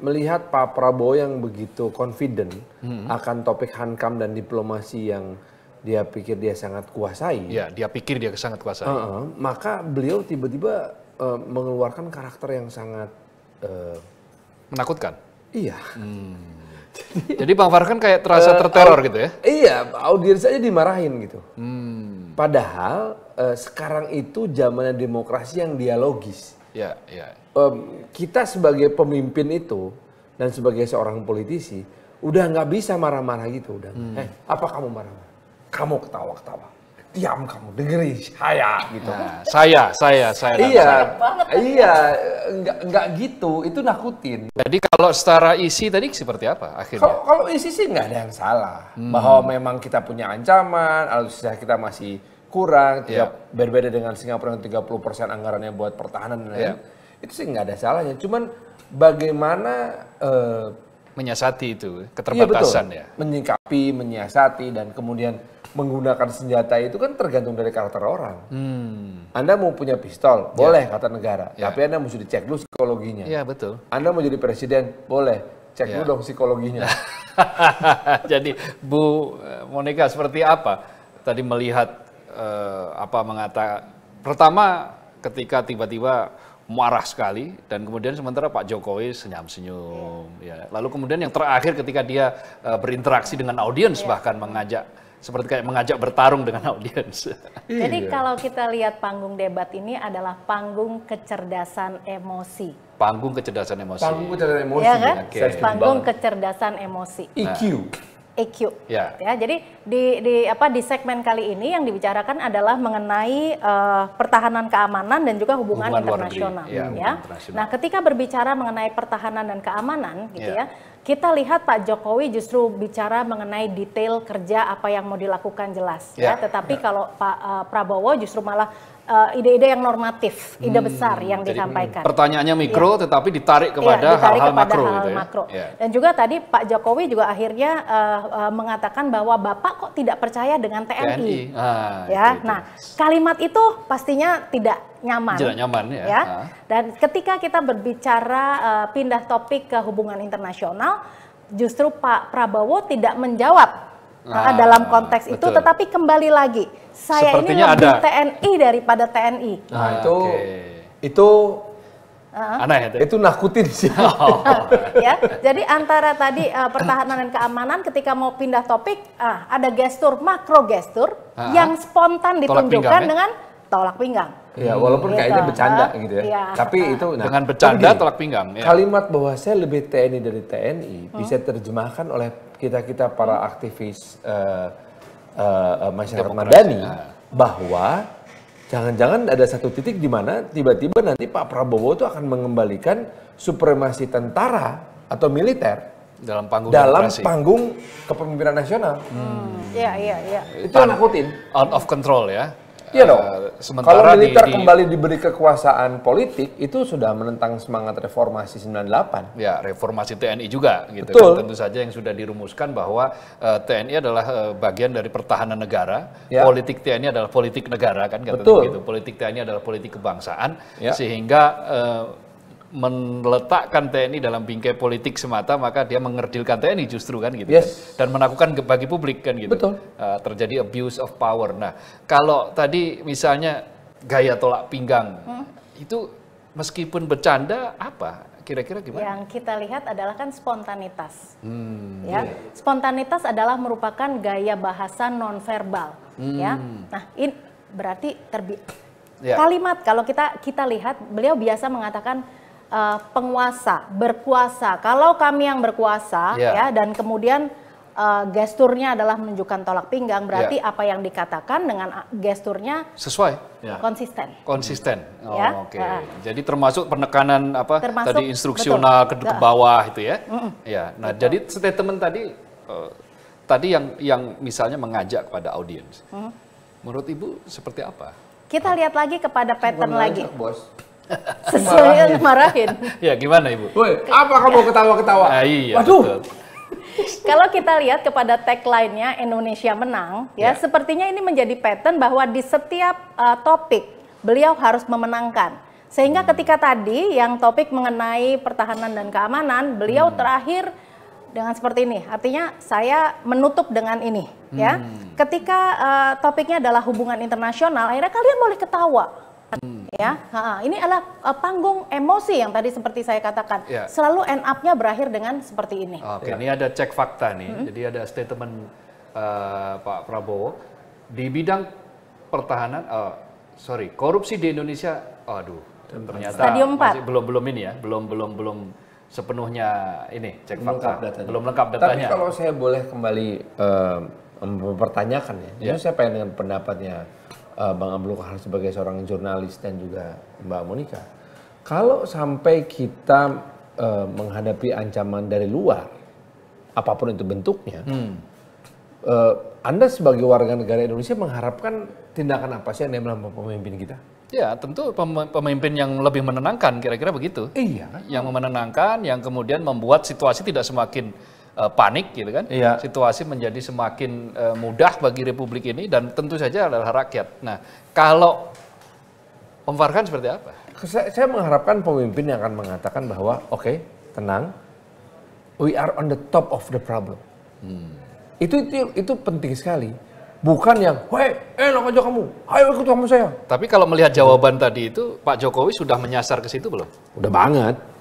melihat Pak Prabowo yang begitu confident hmm. akan topik hankam dan diplomasi yang dia pikir dia sangat kuasai. Ya, dia pikir dia sangat kuasai. Uh -uh, maka beliau tiba-tiba uh, mengeluarkan karakter yang sangat uh, menakutkan. Iya. Hmm. Jadi, Jadi Bang Farhan kayak terasa uh, terteror gitu ya? Iya, audiens aja dimarahin gitu. Hmm. Padahal uh, sekarang itu zamannya demokrasi yang dialogis. Ya, ya. Um, kita sebagai pemimpin itu dan sebagai seorang politisi udah nggak bisa marah-marah gitu udah. Hmm. Eh, apa kamu marah-marah? Kamu ketawa-ketawa. Diam kamu, dengerin saya gitu. Nah, saya, saya, saya. Iya, saya. Kan? iya, nggak nggak gitu. Itu nakutin. Jadi kalau secara isi tadi seperti apa akhirnya? Kalau, isi sih nggak ada yang salah hmm. bahwa memang kita punya ancaman, alutsista kita masih kurang, iya. tiap yeah. berbeda dengan Singapura yang 30% anggarannya buat pertahanan dan lain Yeah. Itu sih nggak ada salahnya, cuman bagaimana uh, menyiasati itu, iya, keterbatasan iya ya. Menyikapi, menyiasati dan kemudian menggunakan senjata itu kan tergantung dari karakter orang. Hmm. Anda mau punya pistol, iya. boleh yeah. kata negara, yeah. tapi Anda mesti dicek dulu psikologinya. Iya, yeah, betul. Anda mau jadi presiden, boleh cek yeah. dulu dong psikologinya. Jadi Bu Monika seperti apa tadi melihat eh, apa mengatakan pertama ketika tiba-tiba marah sekali dan kemudian sementara Pak Jokowi senyum-senyum ya. ya. Lalu kemudian yang terakhir ketika dia uh, berinteraksi dengan audiens ya. bahkan mengajak seperti kayak mengajak bertarung dengan audiens. Jadi iya. kalau kita lihat panggung debat ini adalah panggung kecerdasan emosi. Panggung kecerdasan emosi. Panggung kecerdasan emosi. Ya kan? Okay. Panggung kecerdasan emosi. EQ. EQ. Ya. ya jadi di, di apa di segmen kali ini yang dibicarakan adalah mengenai uh, pertahanan keamanan dan juga hubungan, hubungan internasional. Ya, ya. Internasional. Nah, ketika berbicara mengenai pertahanan dan keamanan, gitu ya. ya kita lihat Pak Jokowi justru bicara mengenai detail kerja apa yang mau dilakukan jelas. Ya. ya. Tetapi ya. kalau Pak uh, Prabowo justru malah Eh, ide-ide uh, yang normatif, ide hmm. besar yang jadi disampaikan. Pertanyaannya iya. mikro, ya. tetapi ditarik iya, kepada hal-hal ya, makro. Hal -hal gitu ya? makro. Ya. Dan juga tadi Pak Jokowi juga akhirnya uh, uh, mengatakan bahwa bapak kok tidak percaya dengan TNI. TNI. Ah, ya, itu. nah kalimat itu pastinya tidak nyaman. Tidak nyaman ya. ya. Ah. Dan ketika kita berbicara uh, pindah topik ke hubungan internasional, justru Pak Prabowo tidak menjawab nah, dalam konteks betul. itu tetapi kembali lagi saya Sepertinya ini lebih ada. TNI daripada TNI nah, nah itu okay. itu Uh-huh. itu. Ya? Itu nakutin sih. Oh. ya, jadi antara tadi uh, pertahanan dan keamanan ketika mau pindah topik, uh, ada gestur makro gestur uh-huh. yang spontan ditunjukkan dengan tolak pinggang. Iya, walaupun gitu. kayaknya bercanda gitu ya. ya. Tapi itu nah, dengan bercanda tolak pinggang. Ya. Kalimat bahwa saya lebih TNI dari TNI hmm. bisa terjemahkan oleh kita-kita para hmm. aktivis uh, uh, uh masyarakat Demokrasi. madani nah. bahwa jangan-jangan ada satu titik di mana tiba-tiba nanti Pak Prabowo itu akan mengembalikan supremasi tentara atau militer dalam panggung dalam panggung kepemimpinan nasional. Hmm. Iya, hmm. iya, iya. Itu yang nakutin. Out of control ya. Iya dong. Uh, Kalau militer di, di... kembali diberi kekuasaan politik itu sudah menentang semangat reformasi 98. Ya, reformasi TNI juga gitu. Kan. Betul. Kan? Tentu saja yang sudah dirumuskan bahwa uh, eh, TNI adalah uh, bagian dari pertahanan negara, ya. politik TNI adalah politik negara kan gitu. Betul. gitu. Politik TNI adalah politik kebangsaan ya. sehingga uh, meletakkan TNI dalam bingkai politik semata maka dia mengerdilkan TNI justru kan gitu ya. yes. kan? dan menakutkan bagi publik kan gitu Betul. Uh, terjadi abuse of power nah kalau tadi misalnya gaya tolak pinggang hmm. itu meskipun bercanda apa kira-kira gimana? Yang kita lihat adalah kan spontanitas. Hmm, ya. Iya. Spontanitas adalah merupakan gaya bahasa nonverbal, hmm. ya. Nah, ini berarti terbi yeah. kalimat kalau kita kita lihat beliau biasa mengatakan uh, penguasa, berkuasa. Kalau kami yang berkuasa yeah. ya dan kemudian uh, gesturnya adalah menunjukkan tolak pinggang, berarti yeah. apa yang dikatakan dengan ah, gesturnya sesuai, yeah. konsisten. Konsisten. Ya. Oh, ya? Oke. Okay. Yeah. Jadi termasuk penekanan apa termasuk, tadi instruksional betul. ke, bawah itu ya. Mm -mm. Ya. Nah, betul. jadi statement tadi uh, tadi yang yang misalnya mengajak kepada audiens. -hmm. Menurut Ibu seperti apa? Kita lihat lagi kepada pattern lagi. bos sesuai yang marahin. ya gimana ibu? Woi, apa kamu ketawa-ketawa? Nah, iya, Waduh. Kalau kita lihat kepada tagline-nya Indonesia menang, ya, ya sepertinya ini menjadi pattern bahwa di setiap uh, topik beliau harus memenangkan. Sehingga hmm. ketika tadi yang topik mengenai pertahanan dan keamanan, beliau hmm. terakhir dengan seperti ini. Artinya saya menutup dengan ini, ya. hmm. ya. Ketika uh, topiknya adalah hubungan internasional, akhirnya kalian boleh ketawa. Hmm ya. Ha, ini adalah uh, panggung emosi yang tadi seperti saya katakan. Ya. Selalu end up-nya berakhir dengan seperti ini. Oke, ya. ini ada cek fakta nih. -hmm. Jadi ada statement uh, Pak Prabowo di bidang pertahanan uh, sorry, korupsi di Indonesia aduh ternyata Stadium 4. belum belum ini ya, belum belum belum sepenuhnya ini cek belum fakta. Lengkap Belum lengkap datanya. Tapi kalau saya boleh kembali uh, mempertanyakan ya. Yeah. Saya pengen dengan pendapatnya uh, Bang Abdul Kahar sebagai seorang jurnalis dan juga Mbak Monika. Kalau sampai kita uh, menghadapi ancaman dari luar, apapun itu bentuknya, hmm. uh, Anda sebagai warga negara Indonesia mengharapkan tindakan apa sih yang melampaui pemimpin kita? Ya, tentu pemimpin yang lebih menenangkan, kira-kira begitu. Iya. Kan? Yang menenangkan, yang kemudian membuat situasi tidak semakin uh, panik gitu kan. Iya. Situasi menjadi semakin uh, mudah bagi republik ini dan tentu saja adalah rakyat. Nah, kalau Om seperti apa? Saya, saya mengharapkan pemimpin yang akan mengatakan bahwa oke, okay, tenang. We are on the top of the problem. Hmm. Itu itu itu penting sekali. Bukan yang, hei, enak eh, aja kamu, ayo ikut kamu saya. Tapi kalau melihat jawaban tadi itu, Pak Jokowi sudah menyasar ke situ belum? Udah banget.